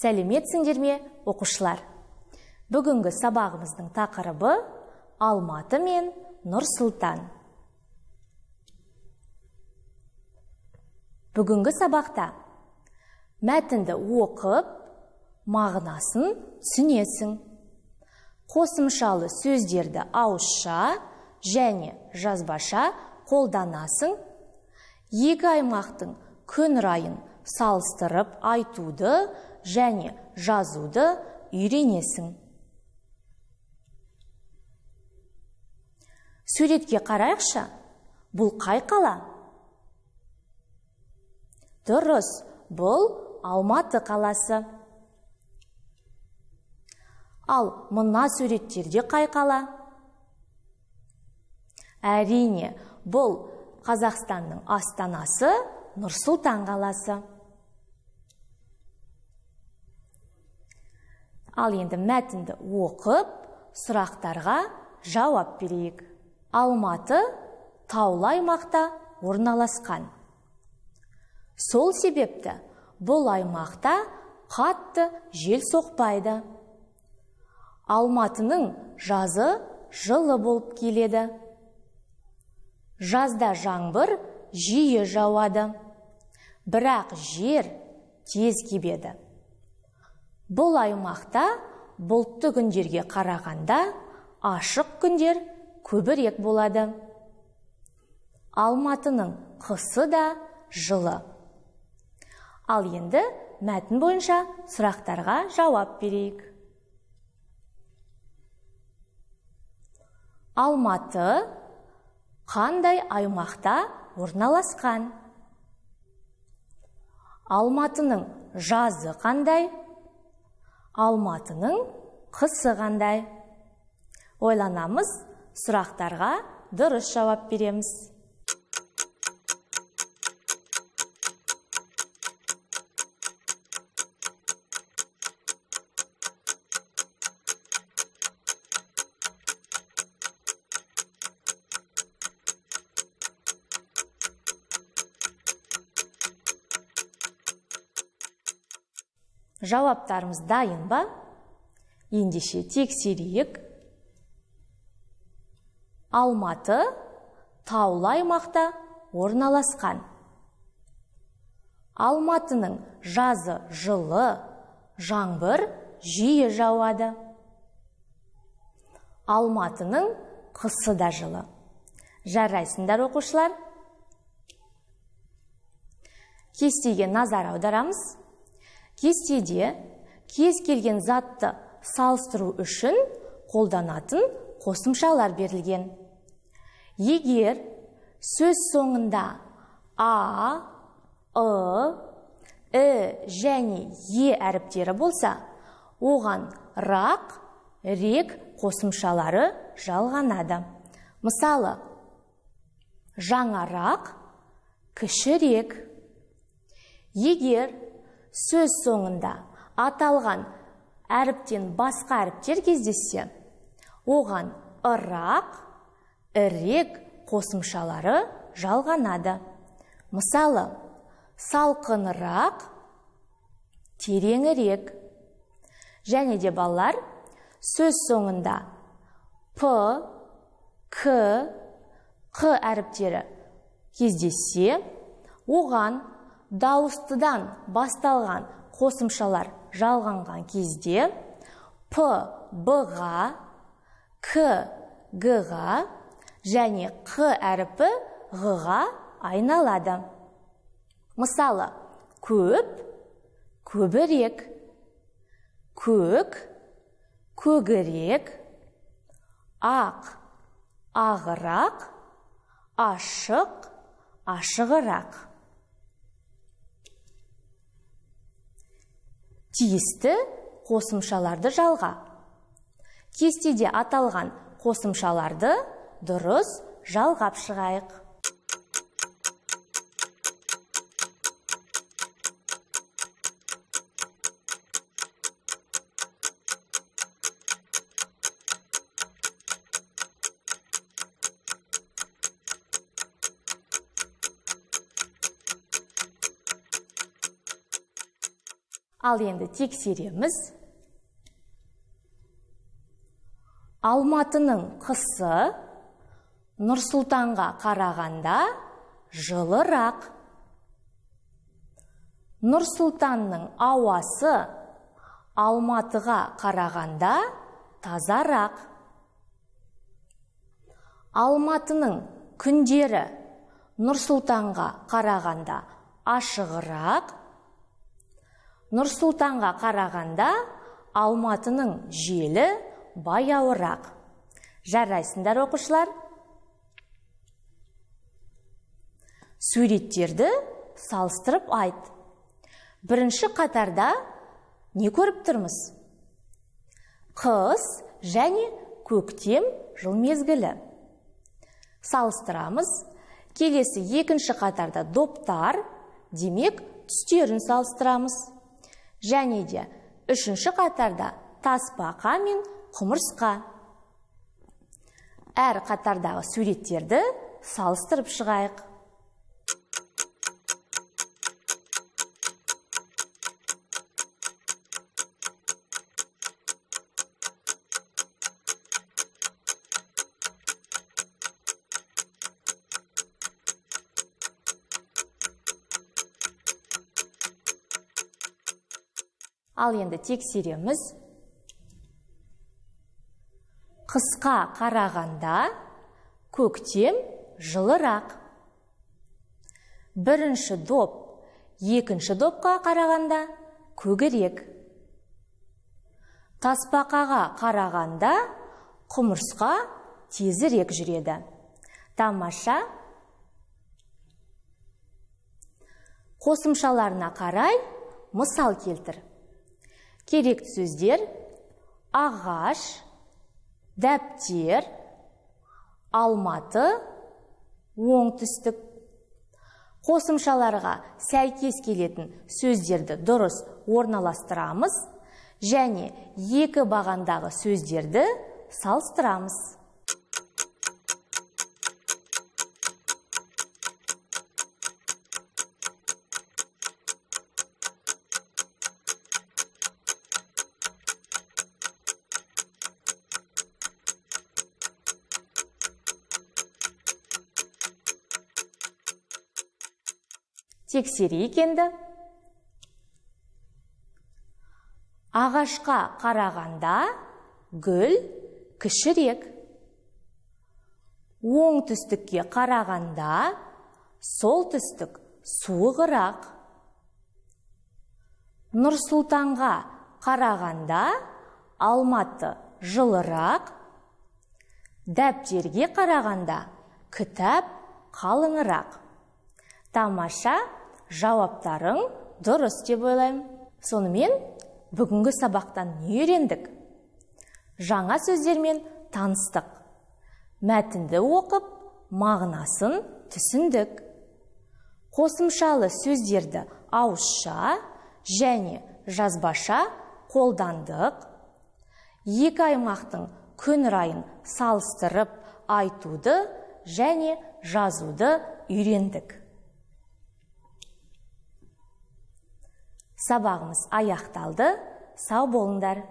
сәлеметсіңдер ме оқушылар бүгінгі сабағымыздың тақырыбы алматы мен нұр бүгінгі сабақта мәтінді оқып мағынасын түсінесің қосымшалы сөздерді ауызша және жазбаша қолданасың екі аймақтың күн райын салыстырып айтуды және жазуды үйренесің суретке қарайықшы бұл қай қала дұрыс бұл алматы қаласы ал мына суреттерде қай қала әрине бұл қазақстанның астанасы нұр сұлтан қаласы ал енді мәтінді оқып сұрақтарға жауап берейік алматы таулы аймақта орналасқан сол себепті бұл аймақта қатты жел соқпайды алматының жазы жылы болып келеді жазда жаңбыр жиі жауады бірақ жер тез кебеді бұл аймақта бұлтты күндерге қарағанда ашық күндер көбірек болады алматының қысы да жылы ал енді мәтін бойынша сұрақтарға жауап берейік алматы қандай аймақта орналасқан алматының жазы қандай алматының қысы қандай ойланамыз сұрақтарға дұрыс жауап береміз жауаптарымыз дайын ба ендеше тексерейік алматы таулы аймақта орналасқан алматының жазы жылы жаңбыр жиі жауады алматының қысы да жылы жарайсыңдар оқушылар кестеге назар аударамыз кестеде кез келген затты салыстыру үшін қолданатын қосымшалар берілген егер сөз соңында а ы і және е әріптері болса оған рақ, рек қосымшалары жалғанады мысалы жаңарақ кішірек егер сөз соңында аталған әріптен басқа әріптер кездессе оған ырақ ірек қосымшалары жалғанады мысалы салқынырақ тереңірек және де балалар сөз соңында п к қ әріптері кездессе оған дауыстыдан басталған қосымшалар жалғанған кезде п б-ға к г-ға және қ әріпі ғ-ға айналады мысалы көп көбірек көк көгірек ақ ағырақ ашық ашығырақ тиісті қосымшаларды жалға кестеде аталған қосымшаларды дұрыс жалғап шығайық ал енді тексереміз алматының қысы Нұрсултанға қарағанда жылырақ нұрсұлтанның ауасы алматыға қарағанда тазарақ алматының күндері Нұрсултанға қарағанда ашығырақ нұр қарағанда алматының желі баяуырақ жарайсыңдар оқушылар суреттерді салыстырып айт бірінші қатарда не көріп тұрмыз қыс және көктем жыл мезгілі салыстырамыз келесі екінші қатарда доптар демек түстерін салыстырамыз және де үшінші қатарда тасбақа мен құмырсқа әр қатардағы суреттерді салыстырып шығайық ал енді тексереміз қысқа қарағанда көктем жылырақ бірінші доп екінші допқа қарағанда көгірек. Таспақаға қарағанда құмырсқа тезірек жүреді тамаша қосымшаларына қарай мысал келтір керек сөздер ағаш дәптер алматы оңтүстік қосымшаларға сәйкес келетін сөздерді дұрыс орналастырамыз және екі бағандағы сөздерді салыстырамыз тексерейік енді ағашқа қарағанда гүл кішірек оңтүстікке қарағанда солтүстік суығырақ нұр сұлтанға қарағанда алматы жылырақ дәптерге қарағанда кітап қалыңырақ тамаша жауаптарың дұрыс деп ойлаймын сонымен бүгінгі сабақтан не үйрендік жаңа сөздермен таныстық мәтінді оқып мағынасын түсіндік қосымшалы сөздерді ауызша және жазбаша қолдандық екі аймақтың күн райын салыстырып айтуды және жазуды үйрендік сабағымыз аяқталды сау болыңдар